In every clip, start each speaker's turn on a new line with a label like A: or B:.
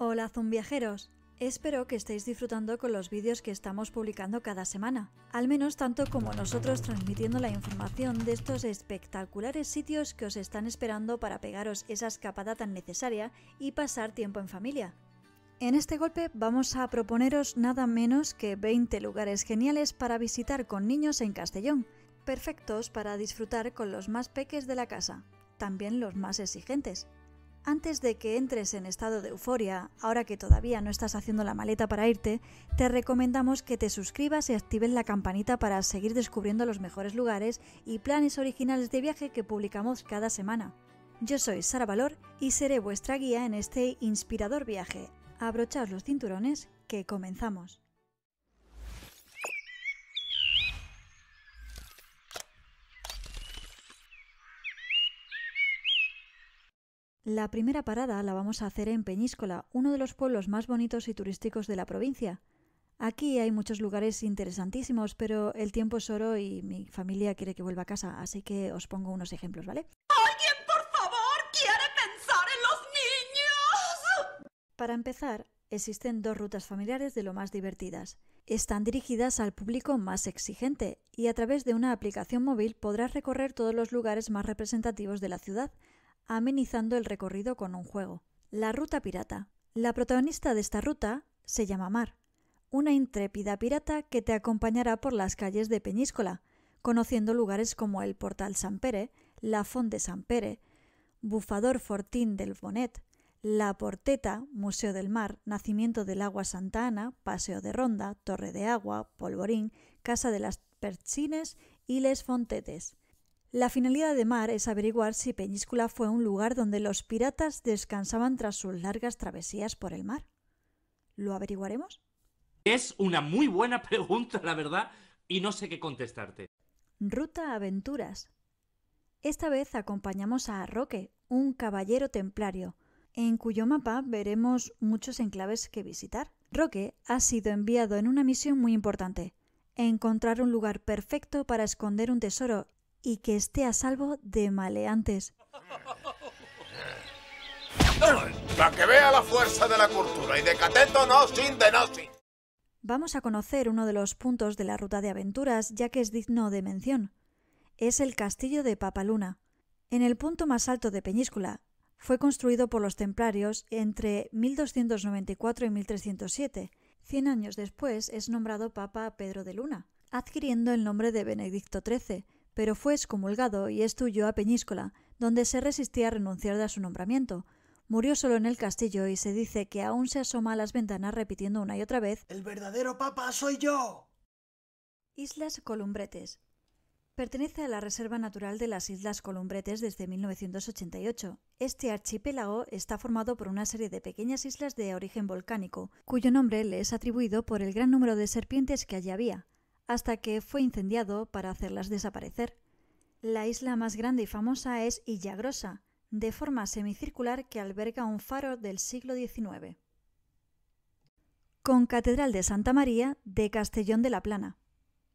A: Hola viajeros. espero que estéis disfrutando con los vídeos que estamos publicando cada semana, al menos tanto como nosotros transmitiendo la información de estos espectaculares sitios que os están esperando para pegaros esa escapada tan necesaria y pasar tiempo en familia. En este golpe vamos a proponeros nada menos que 20 lugares geniales para visitar con niños en Castellón, perfectos para disfrutar con los más peques de la casa, también los más exigentes. Antes de que entres en estado de euforia, ahora que todavía no estás haciendo la maleta para irte, te recomendamos que te suscribas y actives la campanita para seguir descubriendo los mejores lugares y planes originales de viaje que publicamos cada semana. Yo soy Sara Valor y seré vuestra guía en este inspirador viaje. Abrochaos los cinturones, que comenzamos. La primera parada la vamos a hacer en Peñíscola, uno de los pueblos más bonitos y turísticos de la provincia. Aquí hay muchos lugares interesantísimos, pero el tiempo es oro y mi familia quiere que vuelva a casa, así que os pongo unos ejemplos, ¿vale? ¡Alguien, por favor, quiere pensar en los niños! Para empezar, existen dos rutas familiares de lo más divertidas. Están dirigidas al público más exigente y a través de una aplicación móvil podrás recorrer todos los lugares más representativos de la ciudad, amenizando el recorrido con un juego. La ruta pirata. La protagonista de esta ruta se llama Mar, una intrépida pirata que te acompañará por las calles de Peñíscola, conociendo lugares como el Portal San Pere, la Font de San Pere, Bufador Fortín del Bonet, La Porteta, Museo del Mar, Nacimiento del Agua Santa Ana, Paseo de Ronda, Torre de Agua, Polvorín, Casa de las Perchines y Les Fontetes. La finalidad de Mar es averiguar si Peñíscula fue un lugar donde los piratas descansaban tras sus largas travesías por el mar. ¿Lo averiguaremos? Es una muy buena pregunta, la verdad, y no sé qué contestarte. Ruta Aventuras. Esta vez acompañamos a Roque, un caballero templario, en cuyo mapa veremos muchos enclaves que visitar. Roque ha sido enviado en una misión muy importante, encontrar un lugar perfecto para esconder un tesoro y que esté a salvo de maleantes. Para que vea la fuerza de la cultura y de Vamos a conocer uno de los puntos de la ruta de aventuras, ya que es digno de mención. Es el castillo de Papa Papaluna. En el punto más alto de Peñíscula, fue construido por los templarios entre 1294 y 1307. Cien años después es nombrado Papa Pedro de Luna, adquiriendo el nombre de Benedicto XIII, pero fue excomulgado y estudió a Peñíscola, donde se resistía a renunciar a su nombramiento. Murió solo en el castillo y se dice que aún se asoma a las ventanas repitiendo una y otra vez ¡El verdadero papa soy yo! Islas Columbretes. Pertenece a la Reserva Natural de las Islas Columbretes desde 1988. Este archipiélago está formado por una serie de pequeñas islas de origen volcánico, cuyo nombre le es atribuido por el gran número de serpientes que allí había hasta que fue incendiado para hacerlas desaparecer. La isla más grande y famosa es Illa de forma semicircular que alberga un faro del siglo XIX. Con Catedral de Santa María de Castellón de la Plana.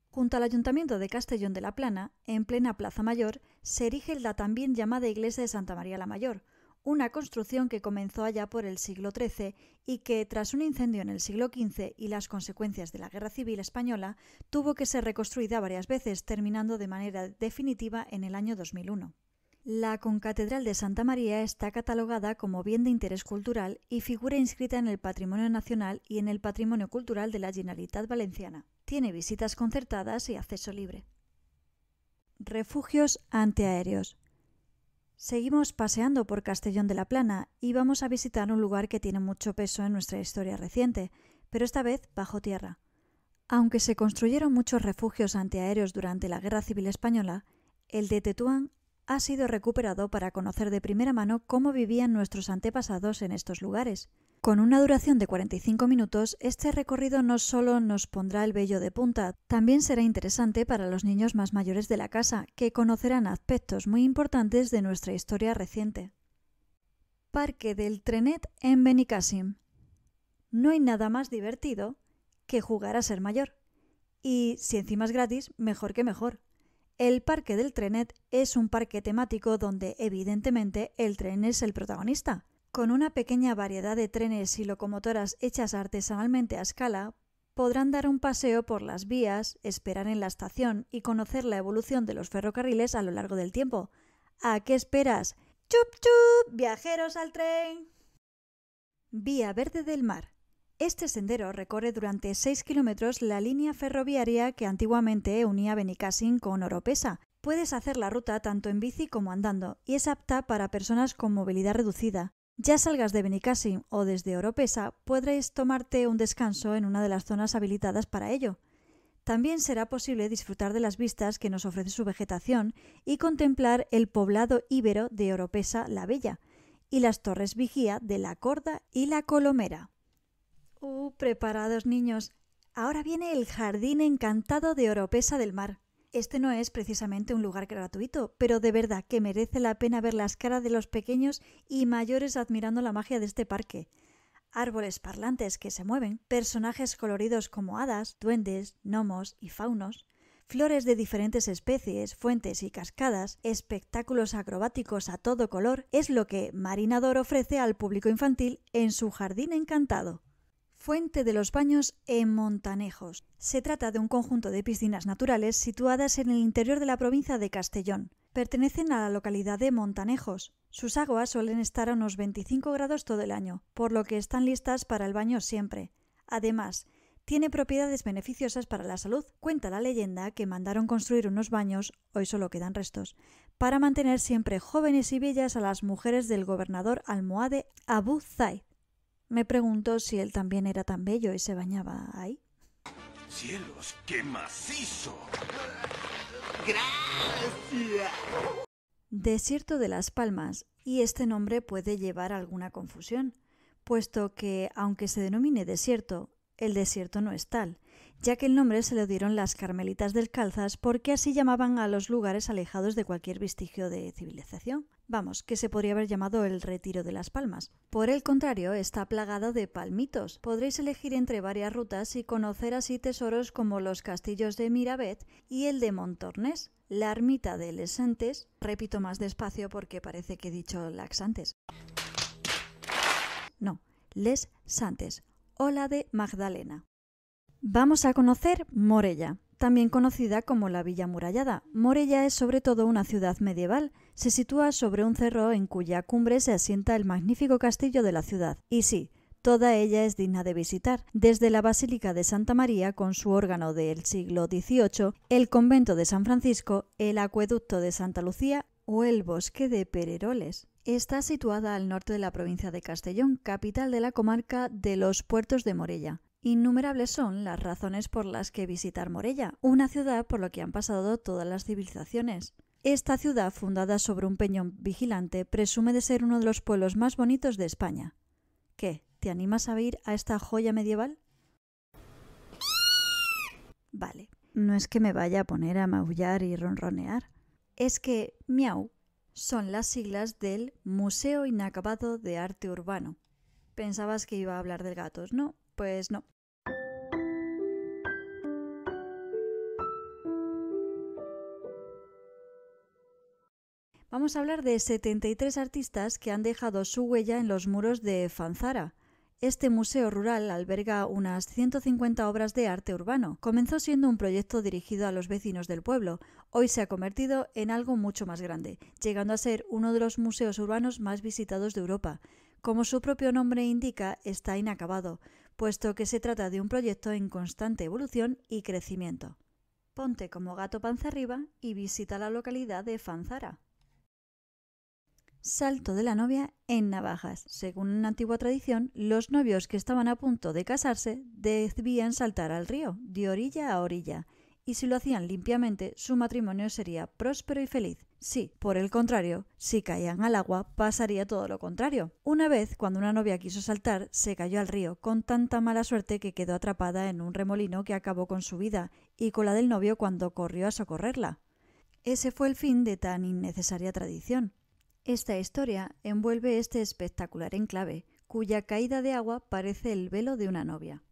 A: Junto al Ayuntamiento de Castellón de la Plana, en plena Plaza Mayor, se erige la también llamada Iglesia de Santa María la Mayor, una construcción que comenzó allá por el siglo XIII y que, tras un incendio en el siglo XV y las consecuencias de la Guerra Civil Española, tuvo que ser reconstruida varias veces, terminando de manera definitiva en el año 2001. La Concatedral de Santa María está catalogada como bien de interés cultural y figura inscrita en el Patrimonio Nacional y en el Patrimonio Cultural de la Generalitat Valenciana. Tiene visitas concertadas y acceso libre. Refugios antiaéreos. Seguimos paseando por Castellón de la Plana y vamos a visitar un lugar que tiene mucho peso en nuestra historia reciente, pero esta vez bajo tierra. Aunque se construyeron muchos refugios antiaéreos durante la Guerra Civil Española, el de Tetuán ha sido recuperado para conocer de primera mano cómo vivían nuestros antepasados en estos lugares. Con una duración de 45 minutos, este recorrido no solo nos pondrá el vello de punta, también será interesante para los niños más mayores de la casa, que conocerán aspectos muy importantes de nuestra historia reciente. Parque del Trenet en Benicassim. No hay nada más divertido que jugar a ser mayor. Y si encima es gratis, mejor que mejor. El Parque del Trenet es un parque temático donde evidentemente el tren es el protagonista. Con una pequeña variedad de trenes y locomotoras hechas artesanalmente a escala, podrán dar un paseo por las vías, esperar en la estación y conocer la evolución de los ferrocarriles a lo largo del tiempo. ¿A qué esperas? ¡Chup, chup! ¡Viajeros al tren! Vía Verde del Mar. Este sendero recorre durante 6 kilómetros la línea ferroviaria que antiguamente unía Benicassin con Oropesa. Puedes hacer la ruta tanto en bici como andando y es apta para personas con movilidad reducida. Ya salgas de Benicassim o desde Oropesa, podréis tomarte un descanso en una de las zonas habilitadas para ello. También será posible disfrutar de las vistas que nos ofrece su vegetación y contemplar el poblado íbero de Oropesa la Bella y las torres vigía de la Corda y la Colomera. ¡Uh, preparados niños! Ahora viene el jardín encantado de Oropesa del Mar. Este no es precisamente un lugar gratuito, pero de verdad que merece la pena ver las caras de los pequeños y mayores admirando la magia de este parque. Árboles parlantes que se mueven, personajes coloridos como hadas, duendes, gnomos y faunos, flores de diferentes especies, fuentes y cascadas, espectáculos acrobáticos a todo color, es lo que Marinador ofrece al público infantil en su jardín encantado. Fuente de los Baños en Montanejos. Se trata de un conjunto de piscinas naturales situadas en el interior de la provincia de Castellón. Pertenecen a la localidad de Montanejos. Sus aguas suelen estar a unos 25 grados todo el año, por lo que están listas para el baño siempre. Además, tiene propiedades beneficiosas para la salud. Cuenta la leyenda que mandaron construir unos baños, hoy solo quedan restos, para mantener siempre jóvenes y bellas a las mujeres del gobernador almohade Abu Zay. Me preguntó si él también era tan bello y se bañaba ahí. ¡Cielos, qué macizo! ¡Gracias! Desierto de las Palmas, y este nombre puede llevar alguna confusión, puesto que, aunque se denomine desierto, el desierto no es tal, ya que el nombre se lo dieron las carmelitas del Calzas porque así llamaban a los lugares alejados de cualquier vestigio de civilización. Vamos, que se podría haber llamado el Retiro de las Palmas. Por el contrario, está plagada de palmitos. Podréis elegir entre varias rutas y conocer así tesoros como los castillos de Mirabet y el de Montornes, la ermita de Les Santes, Repito más despacio porque parece que he dicho laxantes. No, Les Santes, o la de Magdalena. Vamos a conocer Morella, también conocida como la Villa Murallada. Morella es sobre todo una ciudad medieval se sitúa sobre un cerro en cuya cumbre se asienta el magnífico castillo de la ciudad. Y sí, toda ella es digna de visitar, desde la Basílica de Santa María con su órgano del siglo XVIII, el convento de San Francisco, el acueducto de Santa Lucía o el bosque de Pereroles. Está situada al norte de la provincia de Castellón, capital de la comarca de los puertos de Morella. Innumerables son las razones por las que visitar Morella, una ciudad por la que han pasado todas las civilizaciones. Esta ciudad, fundada sobre un peñón vigilante, presume de ser uno de los pueblos más bonitos de España. ¿Qué? ¿Te animas a ir a esta joya medieval? Vale, no es que me vaya a poner a maullar y ronronear. Es que miau son las siglas del Museo Inacabado de Arte Urbano. Pensabas que iba a hablar de gatos, ¿no? Pues no. Vamos a hablar de 73 artistas que han dejado su huella en los muros de Fanzara. Este museo rural alberga unas 150 obras de arte urbano. Comenzó siendo un proyecto dirigido a los vecinos del pueblo. Hoy se ha convertido en algo mucho más grande, llegando a ser uno de los museos urbanos más visitados de Europa. Como su propio nombre indica, está inacabado, puesto que se trata de un proyecto en constante evolución y crecimiento. Ponte como gato panza arriba y visita la localidad de Fanzara. Salto de la novia en navajas. Según una antigua tradición, los novios que estaban a punto de casarse debían saltar al río, de orilla a orilla, y si lo hacían limpiamente, su matrimonio sería próspero y feliz. Sí, por el contrario, si caían al agua, pasaría todo lo contrario. Una vez, cuando una novia quiso saltar, se cayó al río, con tanta mala suerte que quedó atrapada en un remolino que acabó con su vida, y con la del novio cuando corrió a socorrerla. Ese fue el fin de tan innecesaria tradición. Esta historia envuelve este espectacular enclave, cuya caída de agua parece el velo de una novia.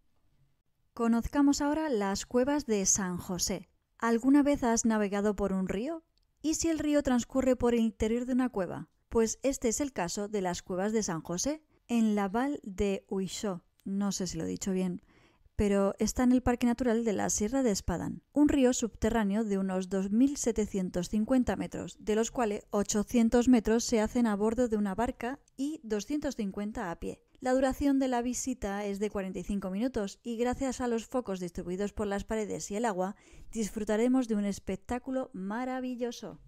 A: Conozcamos ahora las cuevas de San José. ¿Alguna vez has navegado por un río? ¿Y si el río transcurre por el interior de una cueva? Pues este es el caso de las cuevas de San José, en la Val de Huichó. No sé si lo he dicho bien pero está en el Parque Natural de la Sierra de Espadán, un río subterráneo de unos 2.750 metros, de los cuales 800 metros se hacen a bordo de una barca y 250 a pie. La duración de la visita es de 45 minutos y gracias a los focos distribuidos por las paredes y el agua, disfrutaremos de un espectáculo maravilloso.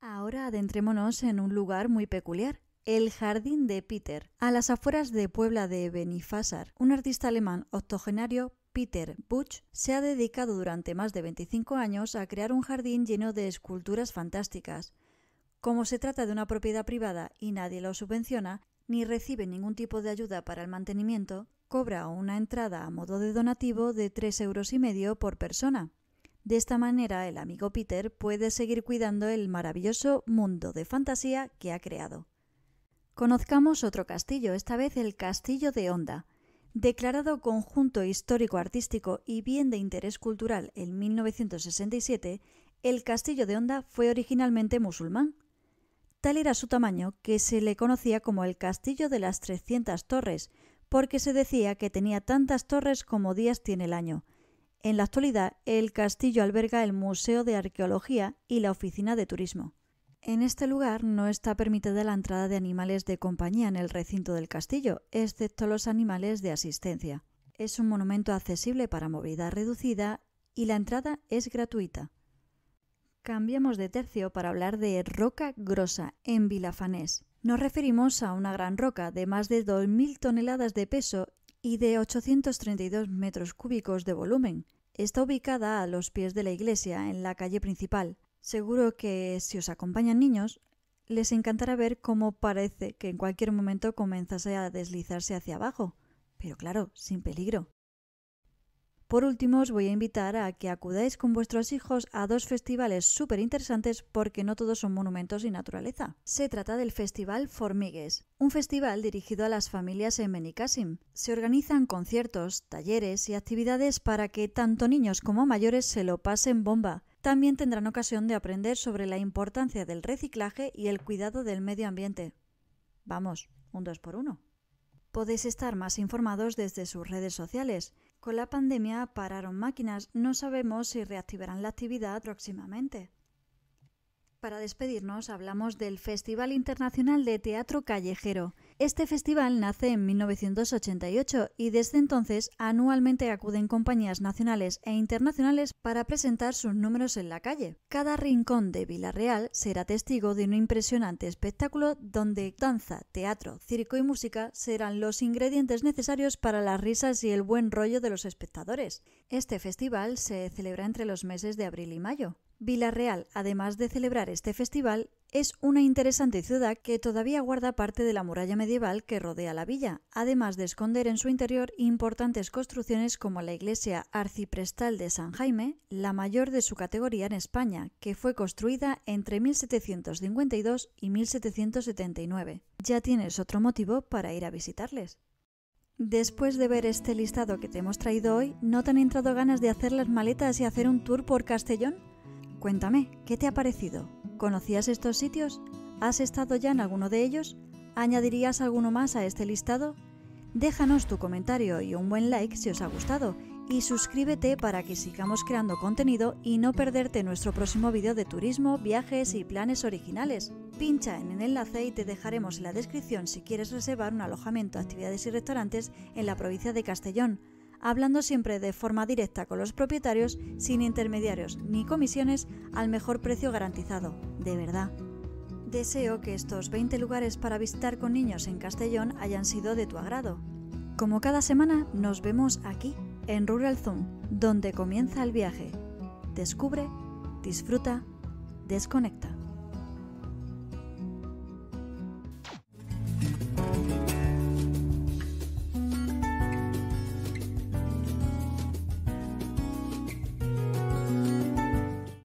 A: Ahora adentrémonos en un lugar muy peculiar, el jardín de Peter, a las afueras de Puebla de Benifásar. Un artista alemán octogenario Peter Butch se ha dedicado durante más de 25 años a crear un jardín lleno de esculturas fantásticas. Como se trata de una propiedad privada y nadie lo subvenciona, ni recibe ningún tipo de ayuda para el mantenimiento, cobra una entrada a modo de donativo de tres euros y medio por persona. De esta manera, el amigo Peter puede seguir cuidando el maravilloso mundo de fantasía que ha creado. Conozcamos otro castillo, esta vez el Castillo de Honda, Declarado conjunto histórico-artístico y bien de interés cultural en 1967, el Castillo de Honda fue originalmente musulmán. Tal era su tamaño que se le conocía como el Castillo de las 300 Torres, porque se decía que tenía tantas torres como días tiene el año. En la actualidad, el castillo alberga el Museo de Arqueología y la Oficina de Turismo. En este lugar no está permitida la entrada de animales de compañía en el recinto del castillo, excepto los animales de asistencia. Es un monumento accesible para movilidad reducida y la entrada es gratuita. Cambiamos de tercio para hablar de Roca Grossa en Vilafanés. Nos referimos a una gran roca de más de 2.000 toneladas de peso y de 832 metros cúbicos de volumen. Está ubicada a los pies de la iglesia, en la calle principal. Seguro que si os acompañan niños, les encantará ver cómo parece que en cualquier momento comenzase a deslizarse hacia abajo, pero claro, sin peligro. Por último, os voy a invitar a que acudáis con vuestros hijos a dos festivales súper interesantes porque no todos son monumentos y naturaleza. Se trata del Festival Formigues, un festival dirigido a las familias en Benicassim. Se organizan conciertos, talleres y actividades para que tanto niños como mayores se lo pasen bomba también tendrán ocasión de aprender sobre la importancia del reciclaje y el cuidado del medio ambiente. Vamos, un dos por uno. Podéis estar más informados desde sus redes sociales. Con la pandemia pararon máquinas, no sabemos si reactivarán la actividad próximamente. Para despedirnos hablamos del Festival Internacional de Teatro Callejero, este festival nace en 1988 y desde entonces anualmente acuden compañías nacionales e internacionales para presentar sus números en la calle. Cada rincón de Villarreal será testigo de un impresionante espectáculo donde danza, teatro, circo y música serán los ingredientes necesarios para las risas y el buen rollo de los espectadores. Este festival se celebra entre los meses de abril y mayo. Villarreal, además de celebrar este festival, es una interesante ciudad que todavía guarda parte de la muralla medieval que rodea la villa, además de esconder en su interior importantes construcciones como la iglesia arciprestal de San Jaime, la mayor de su categoría en España, que fue construida entre 1752 y 1779. Ya tienes otro motivo para ir a visitarles. Después de ver este listado que te hemos traído hoy, ¿no te han entrado ganas de hacer las maletas y hacer un tour por Castellón? Cuéntame, ¿qué te ha parecido? ¿Conocías estos sitios? ¿Has estado ya en alguno de ellos? ¿Añadirías alguno más a este listado? Déjanos tu comentario y un buen like si os ha gustado y suscríbete para que sigamos creando contenido y no perderte nuestro próximo vídeo de turismo, viajes y planes originales. Pincha en el enlace y te dejaremos en la descripción si quieres reservar un alojamiento, actividades y restaurantes en la provincia de Castellón hablando siempre de forma directa con los propietarios, sin intermediarios ni comisiones, al mejor precio garantizado, de verdad. Deseo que estos 20 lugares para visitar con niños en Castellón hayan sido de tu agrado. Como cada semana, nos vemos aquí, en Rural Zoom, donde comienza el viaje. Descubre, disfruta, desconecta.